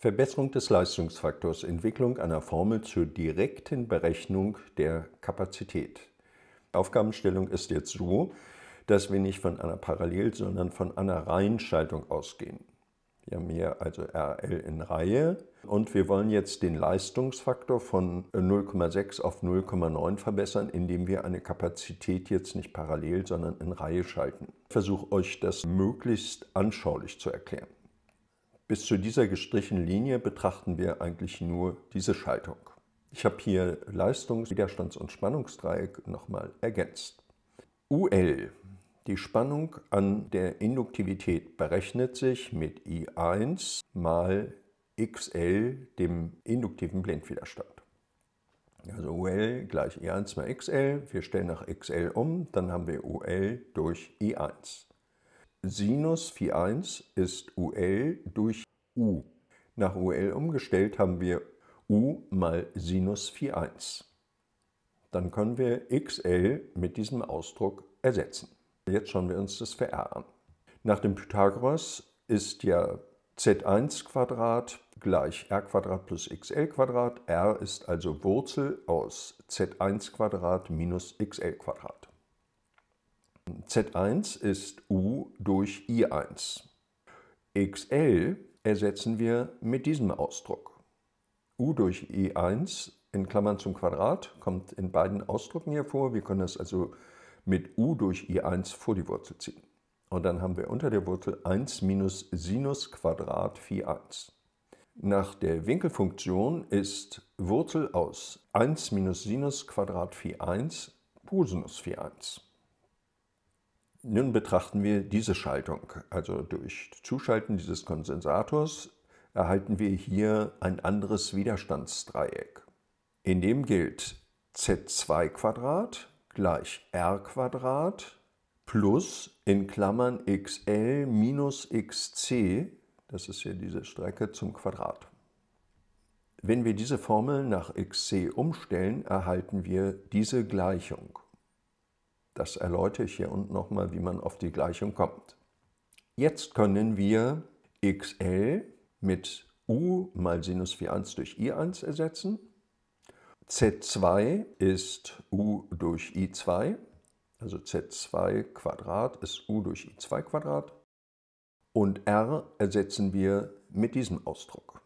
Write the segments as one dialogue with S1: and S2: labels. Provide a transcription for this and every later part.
S1: Verbesserung des Leistungsfaktors, Entwicklung einer Formel zur direkten Berechnung der Kapazität. Aufgabenstellung ist jetzt so, dass wir nicht von einer Parallel, sondern von einer Reihenschaltung ausgehen. Wir haben hier also RL in Reihe und wir wollen jetzt den Leistungsfaktor von 0,6 auf 0,9 verbessern, indem wir eine Kapazität jetzt nicht parallel, sondern in Reihe schalten. Ich versuche euch das möglichst anschaulich zu erklären. Bis zu dieser gestrichenen Linie betrachten wir eigentlich nur diese Schaltung. Ich habe hier Leistungs-, Widerstands- und Spannungsdreieck nochmal ergänzt. UL, die Spannung an der Induktivität, berechnet sich mit I1 mal XL, dem induktiven Blindwiderstand. Also UL gleich I1 mal XL, wir stellen nach XL um, dann haben wir UL durch I1. Sinus Phi 1 ist UL durch U. Nach UL umgestellt haben wir U mal Sinus Phi 1. Dann können wir XL mit diesem Ausdruck ersetzen. Jetzt schauen wir uns das für R an. Nach dem Pythagoras ist ja z1 Quadrat gleich r Quadrat plus xl Quadrat. r ist also Wurzel aus z1 Quadrat minus xl Quadrat. Z1 ist U durch I1. XL ersetzen wir mit diesem Ausdruck. U durch I1 in Klammern zum Quadrat kommt in beiden Ausdrücken hier vor. Wir können das also mit U durch I1 vor die Wurzel ziehen. Und dann haben wir unter der Wurzel 1 minus Sinus Quadrat Phi 1. Nach der Winkelfunktion ist Wurzel aus 1 minus Sinus Quadrat Phi 1 Cosinus Phi 1. Nun betrachten wir diese Schaltung. Also durch Zuschalten dieses Konsensators erhalten wir hier ein anderes Widerstandsdreieck. In dem gilt Z2 gleich R plus in Klammern XL minus XC, das ist ja diese Strecke zum Quadrat. Wenn wir diese Formel nach XC umstellen, erhalten wir diese Gleichung. Das erläutere ich hier unten nochmal, wie man auf die Gleichung kommt. Jetzt können wir xl mit u mal Sinus 4,1 durch i1 ersetzen. z2 ist u durch i2, also z2 Quadrat ist u durch i2 Quadrat. Und r ersetzen wir mit diesem Ausdruck.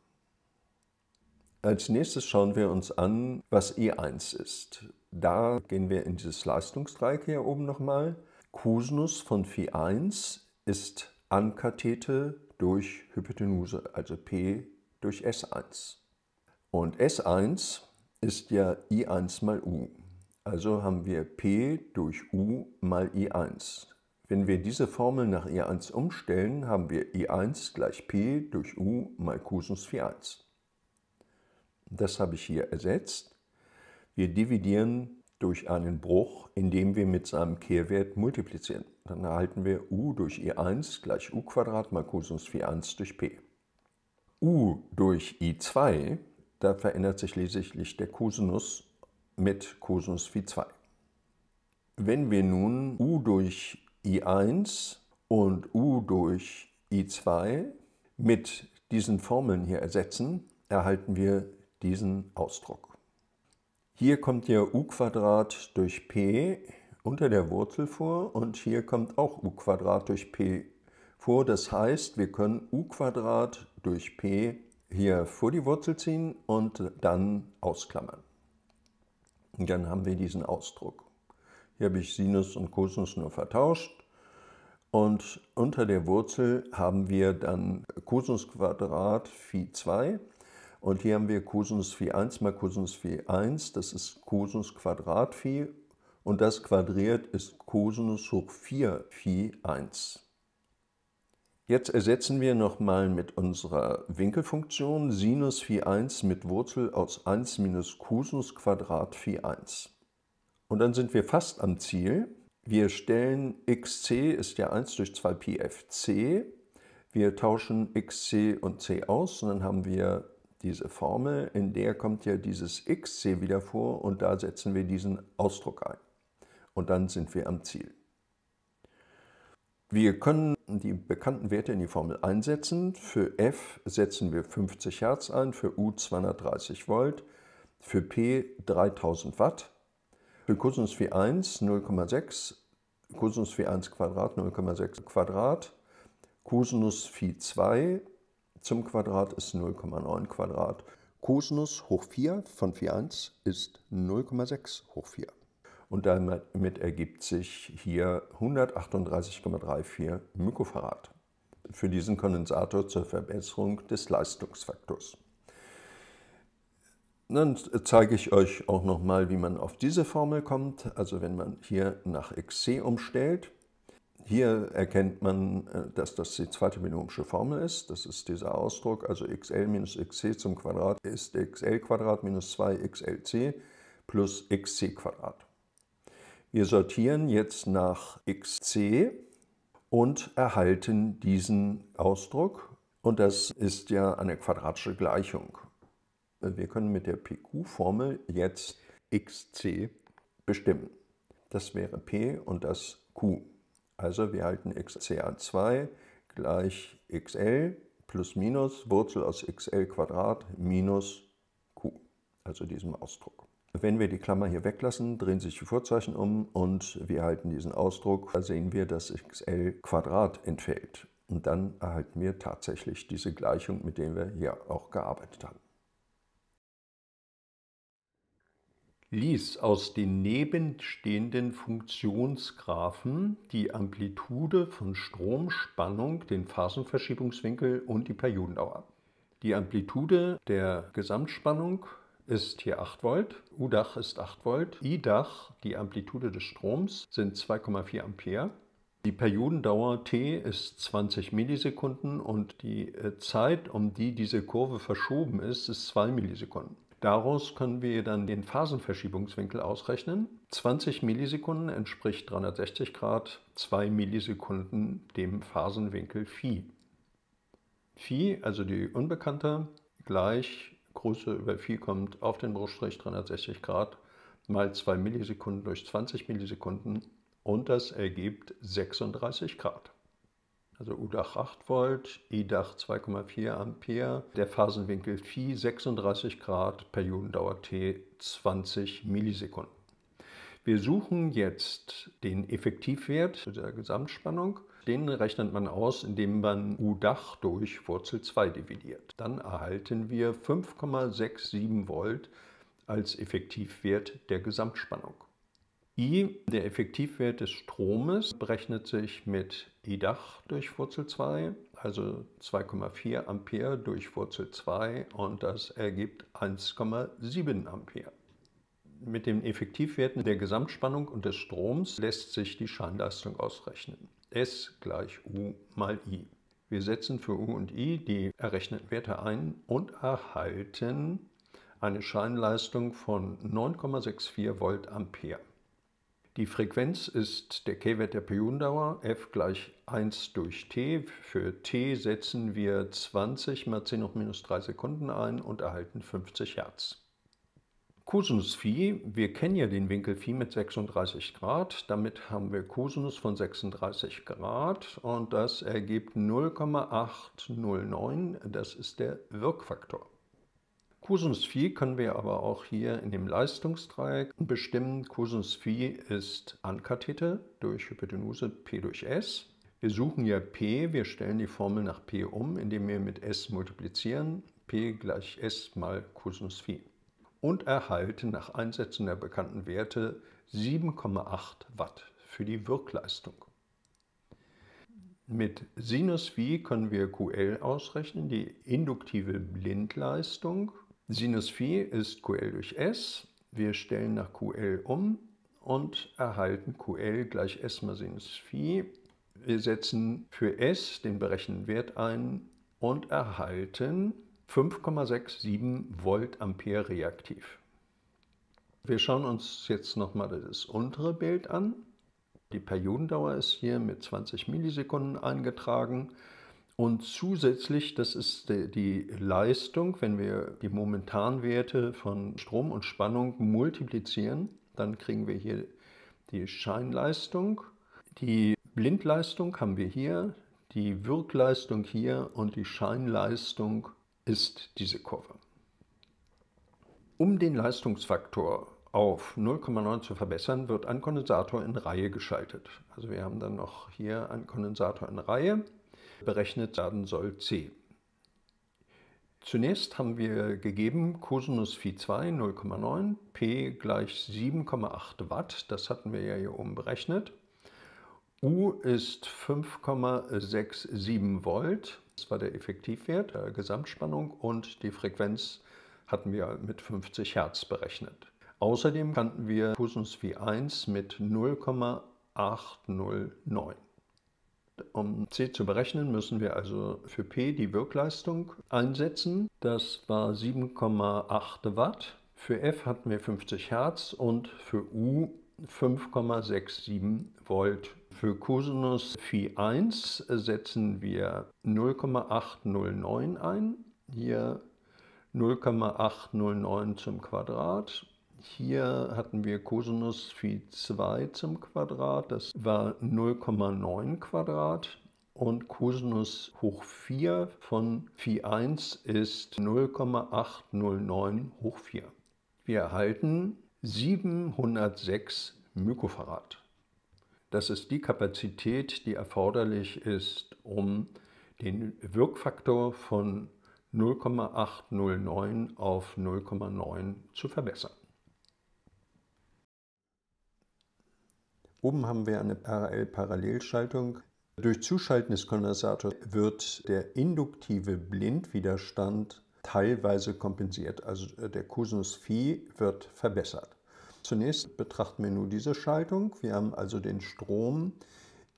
S1: Als nächstes schauen wir uns an, was i1 ist. Da gehen wir in dieses Leistungsdreieck hier oben nochmal. Cosinus von Phi 1 ist Ankathete durch Hypotenuse, also P durch S1. Und S1 ist ja I1 mal U. Also haben wir P durch U mal I1. Wenn wir diese Formel nach I1 umstellen, haben wir I1 gleich P durch U mal Cosinus 1. Das habe ich hier ersetzt. Wir dividieren durch einen Bruch, indem wir mit seinem Kehrwert multiplizieren. Dann erhalten wir u durch i1 gleich u mal Cosinus 1 durch p. u durch i2, da verändert sich lediglich der Cosinus mit Cosinus phi 2. Wenn wir nun u durch i1 und u durch i2 mit diesen Formeln hier ersetzen, erhalten wir diesen Ausdruck. Hier kommt ja u durch p unter der Wurzel vor und hier kommt auch u durch p vor. Das heißt, wir können u durch p hier vor die Wurzel ziehen und dann ausklammern. Und dann haben wir diesen Ausdruck. Hier habe ich Sinus und Cosinus nur vertauscht. Und unter der Wurzel haben wir dann Cosinus Quadrat Phi 2 und hier haben wir Cosinus Phi 1 mal Cosinus Phi 1, das ist Cosinus Quadrat Phi und das quadriert ist Cosinus hoch 4 Phi 1. Jetzt ersetzen wir nochmal mit unserer Winkelfunktion Sinus Phi 1 mit Wurzel aus 1 minus Cosinus Quadrat Phi 1. Und dann sind wir fast am Ziel. Wir stellen xc ist ja 1 durch 2 πfc. Wir tauschen xc und c aus und dann haben wir diese Formel, in der kommt ja dieses xc wieder vor und da setzen wir diesen Ausdruck ein. Und dann sind wir am Ziel. Wir können die bekannten Werte in die Formel einsetzen. Für f setzen wir 50 Hertz ein, für u 230 Volt, für p 3000 Watt, für Cosinus phi 1 0,6, Cosinus phi 1 Quadrat 0,6 Quadrat, Cosinus phi 2 zum Quadrat ist 0,9 Quadrat. Cosinus hoch 4 von 4,1 ist 0,6 hoch 4. Und damit ergibt sich hier 138,34 Mykofarad für diesen Kondensator zur Verbesserung des Leistungsfaktors. Dann zeige ich euch auch nochmal, wie man auf diese Formel kommt. Also wenn man hier nach XC umstellt, hier erkennt man, äh, dass das die zweite binomische Formel ist. Das ist dieser Ausdruck, also xl minus xc zum Quadrat ist xl Quadrat minus 2xlc plus xc Quadrat. Wir sortieren jetzt nach xc und erhalten diesen Ausdruck. Und das ist ja eine quadratische Gleichung. Wir können mit der PQ-Formel jetzt xc bestimmen. Das wäre p und das q. Also wir halten XCA2 gleich XL plus minus Wurzel aus XL Quadrat minus Q, also diesem Ausdruck. Wenn wir die Klammer hier weglassen, drehen sich die Vorzeichen um und wir erhalten diesen Ausdruck. Da sehen wir, dass xl Quadrat entfällt. Und dann erhalten wir tatsächlich diese Gleichung, mit der wir hier auch gearbeitet haben. ließ aus den nebenstehenden Funktionsgraphen die Amplitude von Strom, Spannung, den Phasenverschiebungswinkel und die Periodendauer Die Amplitude der Gesamtspannung ist hier 8 Volt, U-Dach ist 8 Volt, I-Dach, die Amplitude des Stroms, sind 2,4 Ampere. Die Periodendauer T ist 20 Millisekunden und die äh, Zeit, um die diese Kurve verschoben ist, ist 2 Millisekunden. Daraus können wir dann den Phasenverschiebungswinkel ausrechnen. 20 Millisekunden entspricht 360 Grad, 2 Millisekunden dem Phasenwinkel Phi. Phi, also die Unbekannte, gleich Größe über Phi kommt auf den Bruchstrich 360 Grad mal 2 Millisekunden durch 20 Millisekunden und das ergibt 36 Grad also U-Dach 8 Volt, E-Dach 2,4 Ampere, der Phasenwinkel Phi 36 Grad, Periodendauer T 20 Millisekunden. Wir suchen jetzt den Effektivwert der Gesamtspannung. Den rechnet man aus, indem man U-Dach durch Wurzel 2 dividiert. Dann erhalten wir 5,67 Volt als Effektivwert der Gesamtspannung. I, der Effektivwert des Stromes, berechnet sich mit IDACH durch Wurzel 2, also 2,4 Ampere durch Wurzel 2 und das ergibt 1,7 Ampere. Mit den Effektivwerten der Gesamtspannung und des Stroms lässt sich die Scheinleistung ausrechnen. S gleich U mal I. Wir setzen für U und I die errechneten Werte ein und erhalten eine Scheinleistung von 9,64 Volt Ampere. Die Frequenz ist der K-Wert der Periodendauer, f gleich 1 durch t. Für t setzen wir 20 mal 10 hoch minus 3 Sekunden ein und erhalten 50 Hertz. Cosinus Phi, wir kennen ja den Winkel Phi mit 36 Grad, damit haben wir Cosinus von 36 Grad und das ergibt 0,809, das ist der Wirkfaktor. Cosinus Phi können wir aber auch hier in dem Leistungsdreieck bestimmen. Cosinus Phi ist Ankathete durch Hypotenuse P durch S. Wir suchen ja P, wir stellen die Formel nach P um, indem wir mit S multiplizieren. P gleich S mal Cosinus Phi. Und erhalten nach Einsetzen der bekannten Werte 7,8 Watt für die Wirkleistung. Mit Sinus Phi können wir QL ausrechnen, die induktive Blindleistung. Sinus phi ist QL durch S. Wir stellen nach QL um und erhalten QL gleich S mal Sinus phi. Wir setzen für S den berechneten Wert ein und erhalten 5,67 Volt Ampere reaktiv. Wir schauen uns jetzt nochmal das untere Bild an. Die Periodendauer ist hier mit 20 Millisekunden eingetragen. Und zusätzlich, das ist die Leistung, wenn wir die momentanen Werte von Strom und Spannung multiplizieren, dann kriegen wir hier die Scheinleistung, die Blindleistung haben wir hier, die Wirkleistung hier und die Scheinleistung ist diese Kurve. Um den Leistungsfaktor auf 0,9 zu verbessern, wird ein Kondensator in Reihe geschaltet. Also wir haben dann noch hier einen Kondensator in Reihe berechnet werden soll c. Zunächst haben wir gegeben Cosinus Phi 2 0,9, P gleich 7,8 Watt, das hatten wir ja hier oben berechnet. U ist 5,67 Volt, das war der Effektivwert der Gesamtspannung und die Frequenz hatten wir mit 50 Hertz berechnet. Außerdem kannten wir Cosinus Phi 1 mit 0,809. Um C zu berechnen, müssen wir also für P die Wirkleistung einsetzen. Das war 7,8 Watt. Für F hatten wir 50 Hertz und für U 5,67 Volt. Für Cosinus Phi 1 setzen wir 0,809 ein. Hier 0,809 zum Quadrat hier hatten wir Cosinus Phi 2 zum Quadrat, das war 0,9 Quadrat. Und Cosinus hoch 4 von Phi 1 ist 0,809 hoch 4. Wir erhalten 706 Mykofarad. Das ist die Kapazität, die erforderlich ist, um den Wirkfaktor von 0,809 auf 0,9 zu verbessern. Oben haben wir eine parallel parallelschaltung Durch Zuschalten des Kondensators wird der induktive Blindwiderstand teilweise kompensiert. Also äh, der Cosinus Phi wird verbessert. Zunächst betrachten wir nur diese Schaltung. Wir haben also den Strom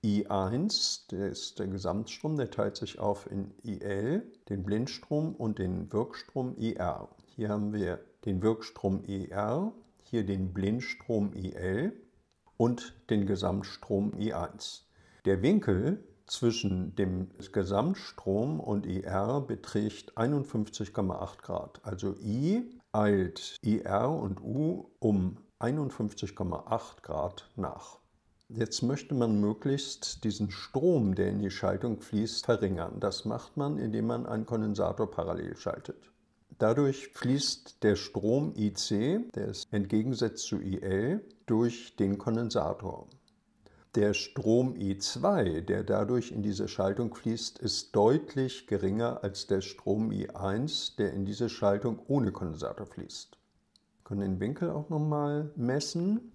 S1: I1, der ist der Gesamtstrom, der teilt sich auf in IL, den Blindstrom und den Wirkstrom IR. Hier haben wir den Wirkstrom IR, hier den Blindstrom IL und den Gesamtstrom I1. Der Winkel zwischen dem Gesamtstrom und IR beträgt 51,8 Grad. Also I eilt IR und U um 51,8 Grad nach. Jetzt möchte man möglichst diesen Strom, der in die Schaltung fließt, verringern. Das macht man, indem man einen Kondensator parallel schaltet. Dadurch fließt der Strom IC, der ist entgegensetzt zu IL, durch den Kondensator. Der Strom I2, der dadurch in diese Schaltung fließt, ist deutlich geringer als der Strom I1, der in diese Schaltung ohne Kondensator fließt. Wir können den Winkel auch nochmal messen.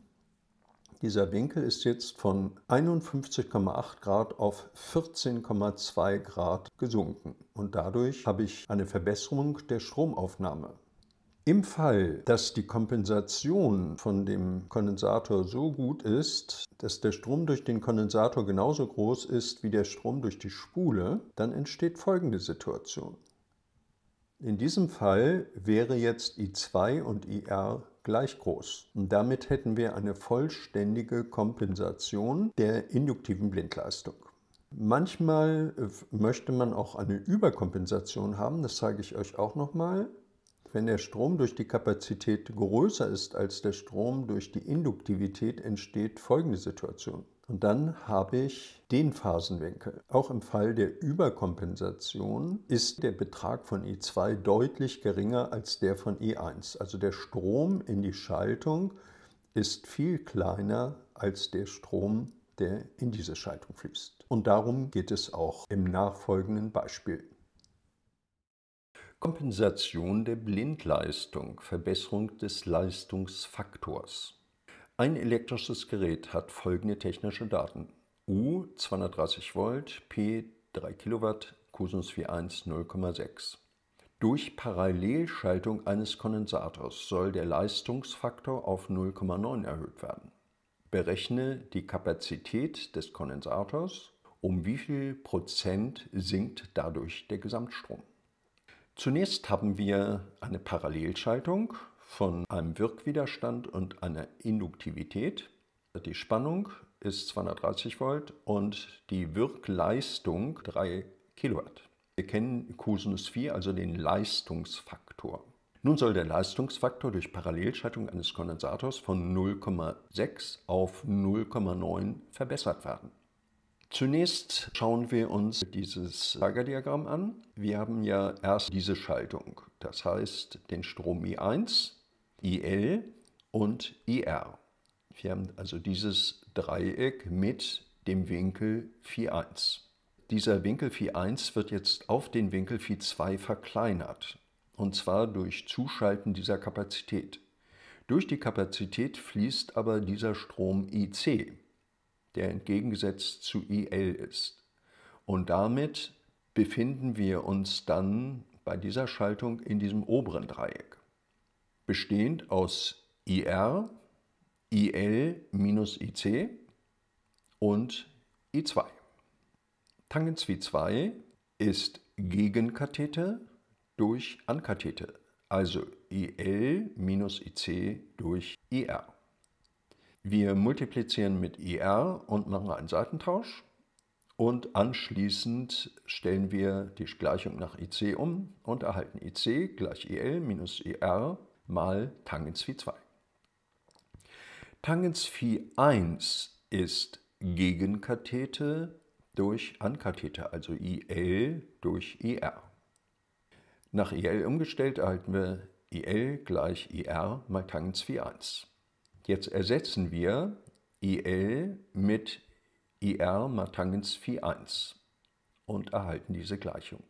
S1: Dieser Winkel ist jetzt von 51,8 Grad auf 14,2 Grad gesunken und dadurch habe ich eine Verbesserung der Stromaufnahme. Im Fall, dass die Kompensation von dem Kondensator so gut ist, dass der Strom durch den Kondensator genauso groß ist wie der Strom durch die Spule, dann entsteht folgende Situation. In diesem Fall wäre jetzt I2 und IR gleich groß. Und damit hätten wir eine vollständige Kompensation der induktiven Blindleistung. Manchmal äh, möchte man auch eine Überkompensation haben, das zeige ich euch auch nochmal. Wenn der Strom durch die Kapazität größer ist als der Strom durch die Induktivität, entsteht folgende Situation. Und dann habe ich den Phasenwinkel. Auch im Fall der Überkompensation ist der Betrag von i 2 deutlich geringer als der von i 1 Also der Strom in die Schaltung ist viel kleiner als der Strom, der in diese Schaltung fließt. Und darum geht es auch im nachfolgenden Beispiel. Kompensation der Blindleistung, Verbesserung des Leistungsfaktors. Ein elektrisches Gerät hat folgende technische Daten. U 230 Volt, P 3 Kilowatt, Cosinus V1 0,6. Durch Parallelschaltung eines Kondensators soll der Leistungsfaktor auf 0,9 erhöht werden. Berechne die Kapazität des Kondensators, um wie viel Prozent sinkt dadurch der Gesamtstrom. Zunächst haben wir eine Parallelschaltung von einem Wirkwiderstand und einer Induktivität. Die Spannung ist 230 Volt und die Wirkleistung 3 Kilowatt. Wir kennen Cosinus 4, also den Leistungsfaktor. Nun soll der Leistungsfaktor durch Parallelschaltung eines Kondensators von 0,6 auf 0,9 verbessert werden. Zunächst schauen wir uns dieses Lagerdiagramm an. Wir haben ja erst diese Schaltung, das heißt den Strom I1, IL und IR. Wir haben also dieses Dreieck mit dem Winkel Phi 1. Dieser Winkel Phi 1 wird jetzt auf den Winkel Phi 2 verkleinert, und zwar durch Zuschalten dieser Kapazität. Durch die Kapazität fließt aber dieser Strom IC, der entgegengesetzt zu IL e ist. Und damit befinden wir uns dann bei dieser Schaltung in diesem oberen Dreieck, bestehend aus IR, IL minus IC und I2. Tangens V2 ist Gegenkathete durch Ankathete, also IL minus IC durch IR. Wir multiplizieren mit IR und machen einen Seitentausch. Und anschließend stellen wir die Gleichung nach IC um und erhalten IC gleich IL minus IR mal Tangens Phi 2. Tangens Phi 1 ist Gegenkathete durch Ankathete, also IL durch IR. Nach IL umgestellt erhalten wir IL gleich IR mal Tangens Phi 1. Jetzt ersetzen wir IL mit IR mal Tangens Phi 1 und erhalten diese Gleichung.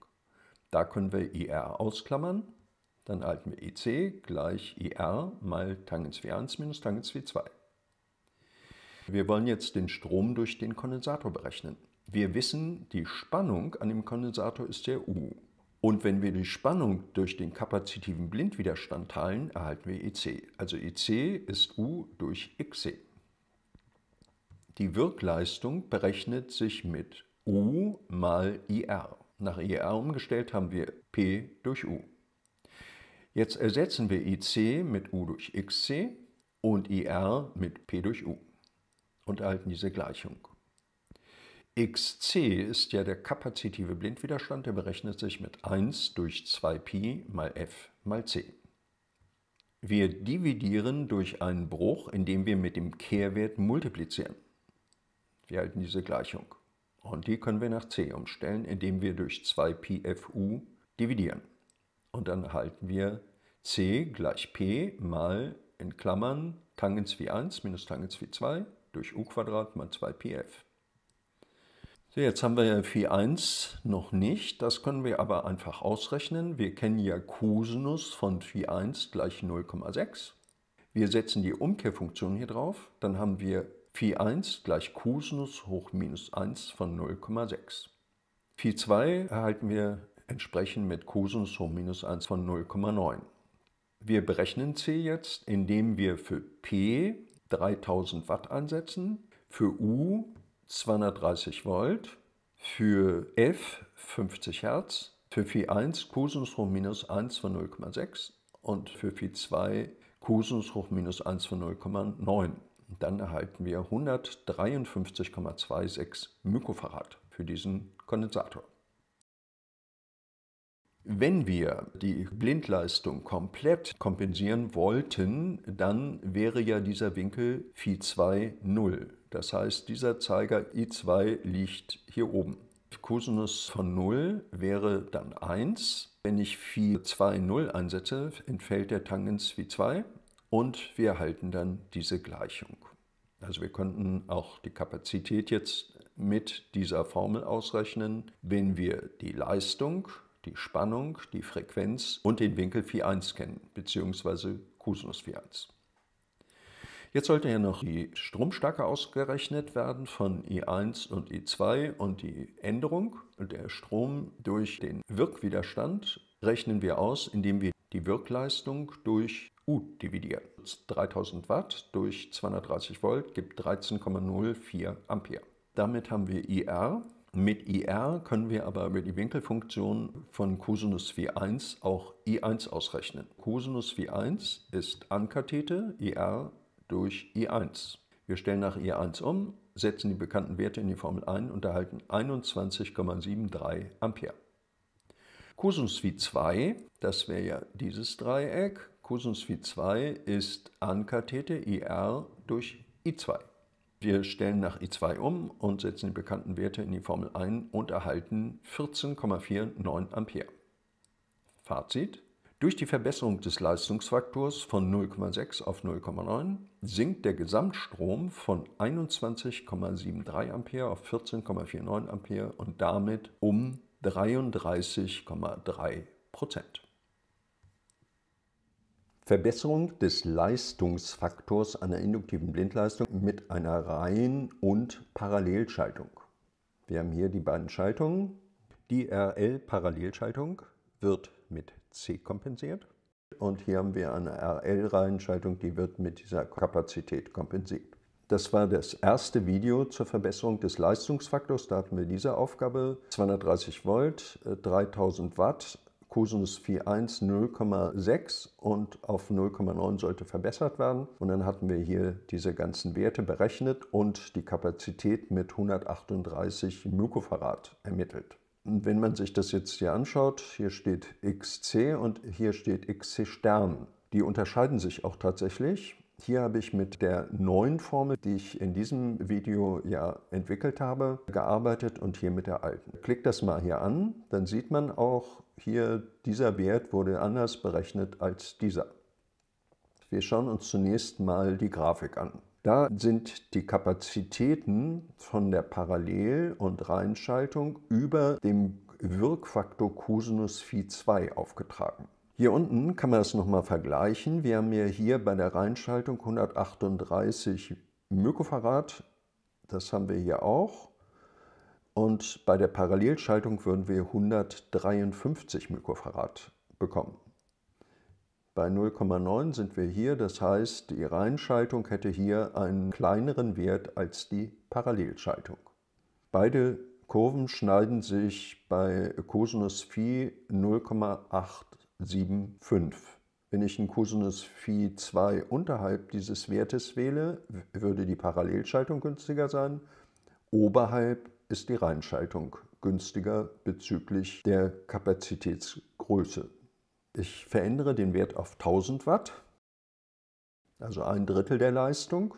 S1: Da können wir IR ausklammern, dann erhalten wir IC gleich IR mal Tangens Phi 1 minus Tangens Phi 2. Wir wollen jetzt den Strom durch den Kondensator berechnen. Wir wissen, die Spannung an dem Kondensator ist der U. Und wenn wir die Spannung durch den kapazitiven Blindwiderstand teilen, erhalten wir EC. Also EC ist U durch XC. Die Wirkleistung berechnet sich mit U mal IR. Nach IR umgestellt haben wir P durch U. Jetzt ersetzen wir IC e mit U durch XC und IR mit P durch U und erhalten diese Gleichung xc ist ja der kapazitive Blindwiderstand, der berechnet sich mit 1 durch 2pi mal f mal c. Wir dividieren durch einen Bruch, indem wir mit dem Kehrwert multiplizieren. Wir halten diese Gleichung. Und die können wir nach c umstellen, indem wir durch 2πfu dividieren. Und dann erhalten wir c gleich p mal in Klammern Tangens wie 1 minus Tangens wie 2 durch u Quadrat mal 2pf. So, jetzt haben wir Phi 1 noch nicht, das können wir aber einfach ausrechnen. Wir kennen ja Cosinus von Phi 1 gleich 0,6. Wir setzen die Umkehrfunktion hier drauf, dann haben wir Phi 1 gleich Cosinus hoch minus 1 von 0,6. Phi 2 erhalten wir entsprechend mit Cosinus hoch minus 1 von 0,9. Wir berechnen C jetzt, indem wir für P 3000 Watt einsetzen, für U 230 Volt, für F 50 Hertz, für Phi 1 Cosinus hoch minus 1 von 0,6 und für Phi 2 Cosinus hoch minus 1 von 0,9. Dann erhalten wir 153,26 Mikrofarad für diesen Kondensator. Wenn wir die Blindleistung komplett kompensieren wollten, dann wäre ja dieser Winkel Phi 2 0. Das heißt, dieser Zeiger I2 liegt hier oben. Cosinus von 0 wäre dann 1. Wenn ich Phi 2 0 einsetze, entfällt der Tangens Phi 2 und wir erhalten dann diese Gleichung. Also wir könnten auch die Kapazität jetzt mit dieser Formel ausrechnen. Wenn wir die Leistung die Spannung, die Frequenz und den Winkel Phi 1 kennen, beziehungsweise Cosinus Phi 1. Jetzt sollte ja noch die Stromstärke ausgerechnet werden von I1 und I2 und die Änderung der Strom durch den Wirkwiderstand rechnen wir aus, indem wir die Wirkleistung durch U dividieren. 3000 Watt durch 230 Volt gibt 13,04 Ampere. Damit haben wir IR, mit IR können wir aber über die Winkelfunktion von Cosinus V1 auch I1 ausrechnen. Cosinus V1 ist Ankathete IR durch I1. Wir stellen nach I1 um, setzen die bekannten Werte in die Formel ein und erhalten 21,73 Ampere. Cosinus V2, das wäre ja dieses Dreieck. Cosinus V2 ist Ankathete IR durch I2. Wir stellen nach i 2 um und setzen die bekannten Werte in die Formel ein und erhalten 14,49 Ampere. Fazit. Durch die Verbesserung des Leistungsfaktors von 0,6 auf 0,9 sinkt der Gesamtstrom von 21,73 Ampere auf 14,49 Ampere und damit um 33,3 Prozent. Verbesserung des Leistungsfaktors einer induktiven Blindleistung mit einer Reihen- und Parallelschaltung. Wir haben hier die beiden Schaltungen. Die RL-Parallelschaltung wird mit C kompensiert. Und hier haben wir eine RL-Reihenschaltung, die wird mit dieser Kapazität kompensiert. Das war das erste Video zur Verbesserung des Leistungsfaktors. Da hatten wir diese Aufgabe, 230 Volt, 3000 äh, Watt, Cosinus Phi 1 0,6 und auf 0,9 sollte verbessert werden. Und dann hatten wir hier diese ganzen Werte berechnet und die Kapazität mit 138 Mykofarad ermittelt. Und wenn man sich das jetzt hier anschaut, hier steht XC und hier steht XC Stern. Die unterscheiden sich auch tatsächlich. Hier habe ich mit der neuen Formel, die ich in diesem Video ja entwickelt habe, gearbeitet und hier mit der alten. Klickt das mal hier an, dann sieht man auch hier, dieser Wert wurde anders berechnet als dieser. Wir schauen uns zunächst mal die Grafik an. Da sind die Kapazitäten von der Parallel- und Reinschaltung über dem Wirkfaktor Cosinus Phi 2 aufgetragen. Hier unten kann man das nochmal vergleichen. Wir haben hier bei der Reinschaltung 138 Mykofarad. Das haben wir hier auch. Und bei der Parallelschaltung würden wir 153 Mykofarad bekommen. Bei 0,9 sind wir hier, das heißt, die Reinschaltung hätte hier einen kleineren Wert als die Parallelschaltung. Beide Kurven schneiden sich bei Cosinus Phi 0,8 7,5. Wenn ich ein Cosinus Phi 2 unterhalb dieses Wertes wähle, würde die Parallelschaltung günstiger sein. Oberhalb ist die Reinschaltung günstiger bezüglich der Kapazitätsgröße. Ich verändere den Wert auf 1000 Watt, also ein Drittel der Leistung.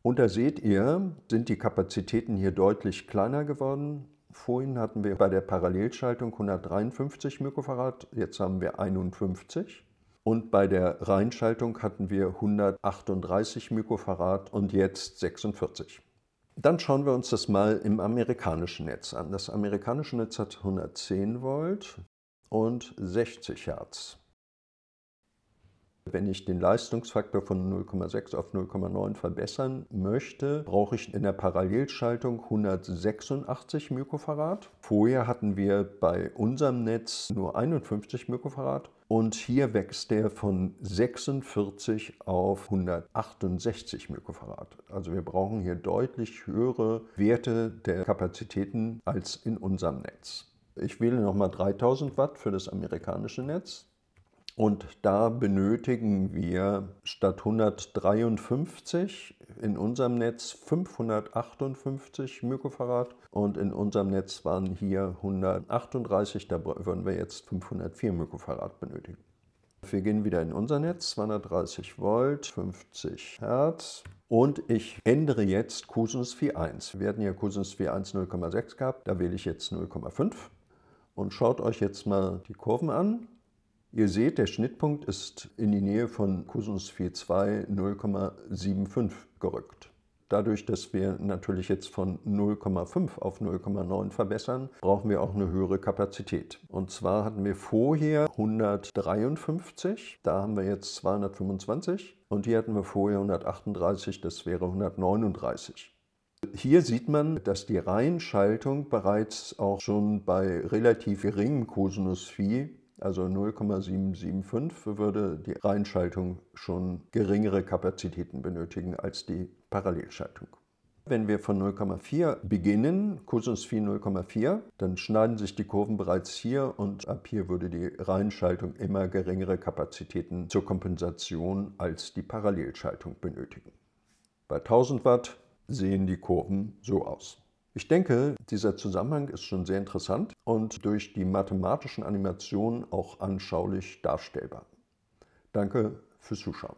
S1: Und da seht ihr, sind die Kapazitäten hier deutlich kleiner geworden. Vorhin hatten wir bei der Parallelschaltung 153 Mikrofarad, jetzt haben wir 51. Und bei der Reinschaltung hatten wir 138 Mikrofarad und jetzt 46. Dann schauen wir uns das mal im amerikanischen Netz an. Das amerikanische Netz hat 110 Volt und 60 Hertz. Wenn ich den Leistungsfaktor von 0,6 auf 0,9 verbessern möchte, brauche ich in der Parallelschaltung 186 Mikrofarad. Vorher hatten wir bei unserem Netz nur 51 Mikrofarad. Und hier wächst der von 46 auf 168 Mikrofarad. Also wir brauchen hier deutlich höhere Werte der Kapazitäten als in unserem Netz. Ich wähle nochmal 3000 Watt für das amerikanische Netz und da benötigen wir statt 153 in unserem Netz 558 Mikrofarad und in unserem Netz waren hier 138, da würden wir jetzt 504 Mikrofarad benötigen. Wir gehen wieder in unser Netz, 230 Volt, 50 Hertz. Und ich ändere jetzt Cousins 4.1. Wir hatten ja Cousins 4.1 0,6 gehabt, da wähle ich jetzt 0,5. Und schaut euch jetzt mal die Kurven an. Ihr seht, der Schnittpunkt ist in die Nähe von Cosinus 4,2 0,75 gerückt. Dadurch, dass wir natürlich jetzt von 0,5 auf 0,9 verbessern, brauchen wir auch eine höhere Kapazität. Und zwar hatten wir vorher 153, da haben wir jetzt 225 und hier hatten wir vorher 138, das wäre 139. Hier sieht man, dass die Reihenschaltung bereits auch schon bei relativ geringem Cosinus Phi also 0,775 würde die Reinschaltung schon geringere Kapazitäten benötigen als die Parallelschaltung. Wenn wir von 0,4 beginnen, Cosinus Phi 0,4, dann schneiden sich die Kurven bereits hier und ab hier würde die Reihenschaltung immer geringere Kapazitäten zur Kompensation als die Parallelschaltung benötigen. Bei 1000 Watt sehen die Kurven so aus. Ich denke, dieser Zusammenhang ist schon sehr interessant und durch die mathematischen Animationen auch anschaulich darstellbar. Danke fürs Zuschauen.